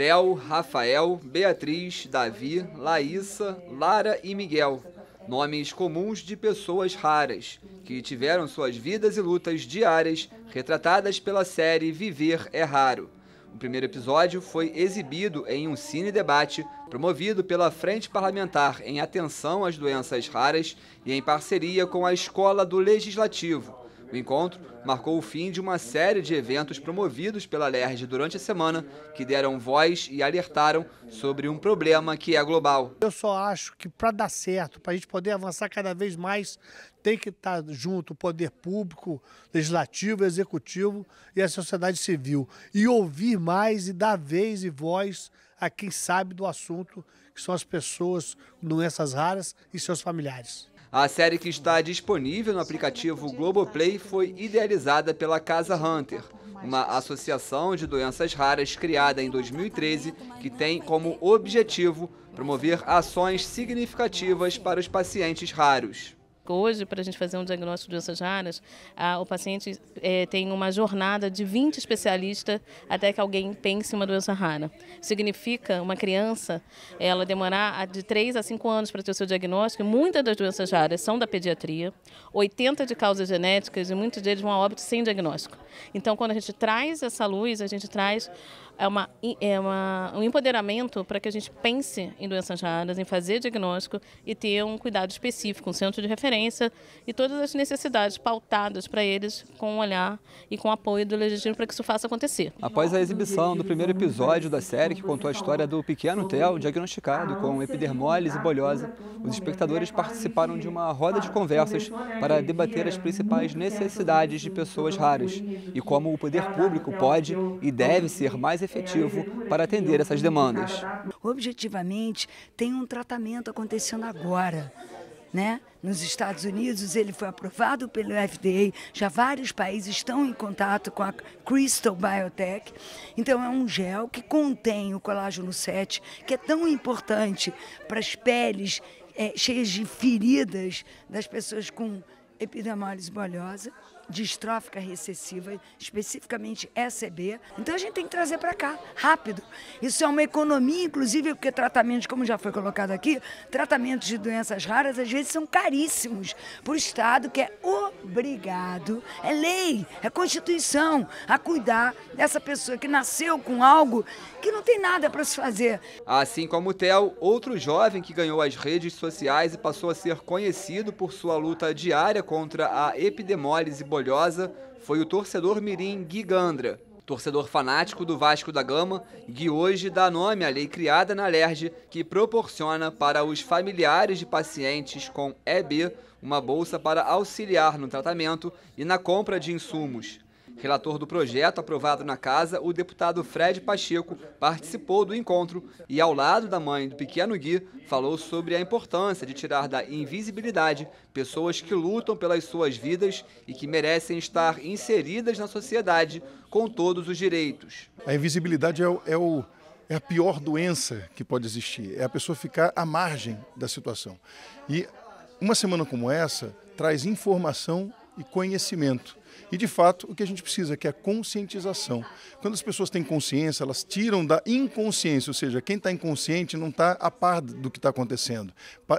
Theo, Rafael, Beatriz, Davi, Laíssa, Lara e Miguel. Nomes comuns de pessoas raras, que tiveram suas vidas e lutas diárias retratadas pela série Viver é Raro. O primeiro episódio foi exibido em um cine-debate promovido pela Frente Parlamentar em Atenção às Doenças Raras e em parceria com a Escola do Legislativo, o encontro marcou o fim de uma série de eventos promovidos pela LERJ durante a semana que deram voz e alertaram sobre um problema que é global. Eu só acho que para dar certo, para a gente poder avançar cada vez mais, tem que estar tá junto o poder público, legislativo, executivo e a sociedade civil. E ouvir mais e dar vez e voz a quem sabe do assunto, que são as pessoas com doenças raras e seus familiares. A série que está disponível no aplicativo Globoplay foi idealizada pela Casa Hunter, uma associação de doenças raras criada em 2013 que tem como objetivo promover ações significativas para os pacientes raros. Hoje, para a gente fazer um diagnóstico de doenças raras, a, o paciente é, tem uma jornada de 20 especialistas até que alguém pense em uma doença rara. Significa uma criança ela demorar de 3 a 5 anos para ter o seu diagnóstico. Muitas das doenças raras são da pediatria, 80 de causas genéticas e muitos deles vão a óbito sem diagnóstico. Então, quando a gente traz essa luz, a gente traz é, uma, é uma, um empoderamento para que a gente pense em doenças raras, em fazer diagnóstico e ter um cuidado específico, um centro de referência e todas as necessidades pautadas para eles com um olhar e com apoio do legislativo para que isso faça acontecer. Após a exibição do primeiro episódio da série, que contou a história do pequeno Theo, diagnosticado com epidermólise bolhosa, os espectadores participaram de uma roda de conversas para debater as principais necessidades de pessoas raras e como o poder público pode e deve ser mais eficaz efetivo para atender essas demandas. Objetivamente, tem um tratamento acontecendo agora. Né? Nos Estados Unidos, ele foi aprovado pelo FDA, já vários países estão em contato com a Crystal Biotech. Então, é um gel que contém o colágeno 7, que é tão importante para as peles é, cheias de feridas das pessoas com epidermólise bolhosa distrófica recessiva, especificamente ECB. Então a gente tem que trazer para cá, rápido. Isso é uma economia, inclusive, porque tratamentos, como já foi colocado aqui, tratamentos de doenças raras às vezes são caríssimos para o Estado, que é obrigado, é lei, é Constituição, a cuidar dessa pessoa que nasceu com algo que não tem nada para se fazer. Assim como o Theo, outro jovem que ganhou as redes sociais e passou a ser conhecido por sua luta diária contra a epidemólise boiana foi o torcedor mirim Gui Gandra. Torcedor fanático do Vasco da Gama, Gui hoje dá nome à lei criada na LERJ que proporciona para os familiares de pacientes com EB uma bolsa para auxiliar no tratamento e na compra de insumos. Relator do projeto aprovado na casa, o deputado Fred Pacheco participou do encontro e, ao lado da mãe do pequeno Gui, falou sobre a importância de tirar da invisibilidade pessoas que lutam pelas suas vidas e que merecem estar inseridas na sociedade com todos os direitos. A invisibilidade é o, é o é a pior doença que pode existir, é a pessoa ficar à margem da situação. E uma semana como essa traz informação e conhecimento. E de fato, o que a gente precisa que é conscientização. Quando as pessoas têm consciência, elas tiram da inconsciência, ou seja, quem está inconsciente não está a par do que está acontecendo.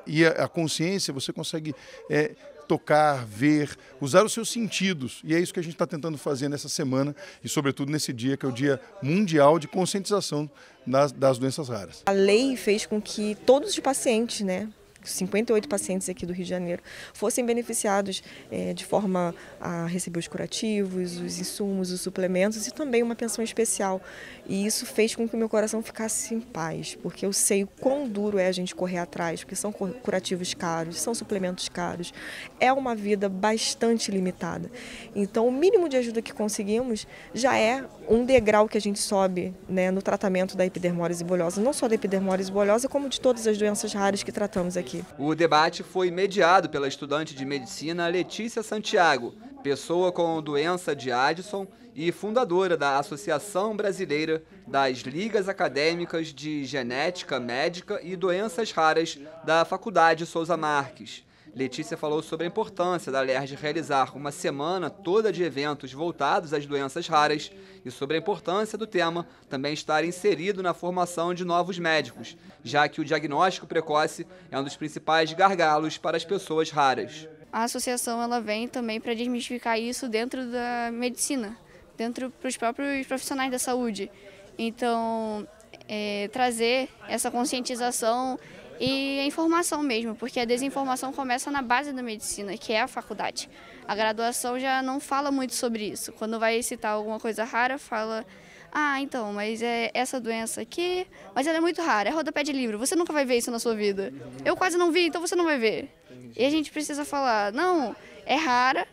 E a consciência você consegue é, tocar, ver, usar os seus sentidos. E é isso que a gente está tentando fazer nessa semana e, sobretudo, nesse dia, que é o Dia Mundial de Conscientização das, das Doenças Raras. A lei fez com que todos os pacientes, né? 58 pacientes aqui do Rio de Janeiro fossem beneficiados é, de forma a receber os curativos, os insumos, os suplementos e também uma pensão especial. E isso fez com que o meu coração ficasse em paz, porque eu sei o quão duro é a gente correr atrás, porque são curativos caros, são suplementos caros, é uma vida bastante limitada. Então, o mínimo de ajuda que conseguimos já é um degrau que a gente sobe né, no tratamento da epidermólise bolhosa, não só da epidermólise bolhosa, como de todas as doenças raras que tratamos aqui. O debate foi mediado pela estudante de medicina Letícia Santiago, pessoa com doença de Addison e fundadora da Associação Brasileira das Ligas Acadêmicas de Genética Médica e Doenças Raras da Faculdade Souza Marques. Letícia falou sobre a importância da LERJ realizar uma semana toda de eventos voltados às doenças raras e sobre a importância do tema também estar inserido na formação de novos médicos, já que o diagnóstico precoce é um dos principais gargalos para as pessoas raras. A associação ela vem também para desmistificar isso dentro da medicina, dentro para os próprios profissionais da saúde. Então, é, trazer essa conscientização e a informação mesmo, porque a desinformação começa na base da medicina, que é a faculdade. A graduação já não fala muito sobre isso. Quando vai citar alguma coisa rara, fala ah, então, mas é essa doença aqui, mas ela é muito rara, é rodapé de livro, você nunca vai ver isso na sua vida. Eu quase não vi, então você não vai ver. E a gente precisa falar, não, é rara,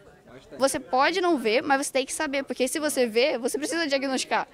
você pode não ver, mas você tem que saber, porque se você vê, você precisa diagnosticar.